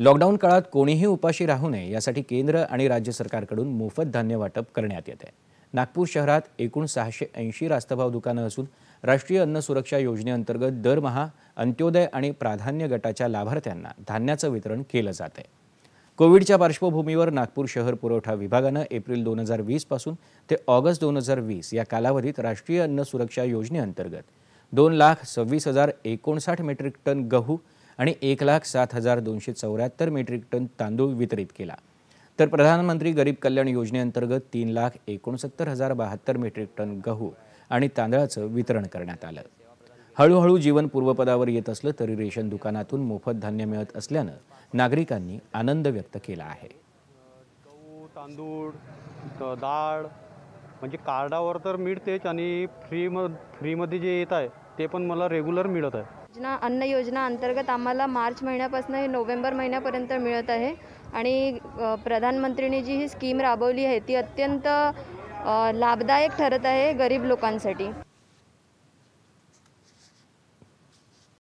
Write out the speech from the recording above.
lockdown काळात कोणीही उपाशी राहू नये यासाठी केंद्र आणि राज्य सरकारकडून मोफत धान्य वाटप करण्यात येत आहे नागपूर शहरात एकूण सहाशे ऐंशी रास्तभाव दुकानं असून राष्ट्रीय अन्न सुरक्षा योजनेअंतर्गत दरमहा अंत्योदय आणि प्राधान्य गटाच्या लाभार्थ्यांना धान्याचं वितरण केलं जात आहे कोविडच्या पार्श्वभूमीवर नागपूर शहर पुरवठा विभागानं एप्रिल दोन हजार वीसपासून ते ऑगस्ट दोन हजार वीस या कालावधीत राष्ट्रीय अन्न सुरक्षा योजनेअंतर्गत दोन लाख सव्वीस हजार एकोणसाठ मेट्रिक टन गहू आणि एक लाख सात हजार दोनशे चौऱ्याहत्तर मेट्रिक टन तांदूळ वितरित केला तर प्रधानमंत्री गरीब कल्याण योजनेअंतर्गत तीन लाख एकोणसत्तर हजार बहात्तर मेट्रिक टन गहू आणि तांदळाचं वितरण करण्यात आलं हळूहळू जीवन पूर्वपदावर येत असलं तरी रेशन दुकानातून मोफत धान्य मिळत असल्यानं नागरिकांनी आनंद व्यक्त केला आहे तांदूळ डाळ म्हणजे कार्डावर तर मिळतेच आणि फ्रीम फ्रीमध्ये जे येत आहे ते पण मला रेग्युलर मिळत आहे योजना अन्न योजना अंतर्गत आम्हाला मार्च महिन्यापासून हे नोव्हेंबर महिन्यापर्यंत मिळत आहे आणि प्रधानमंत्रीने जी ही स्कीम राबवली आहे ती अत्यंत लाभदायक ठरत आहे गरीब लोकांसाठी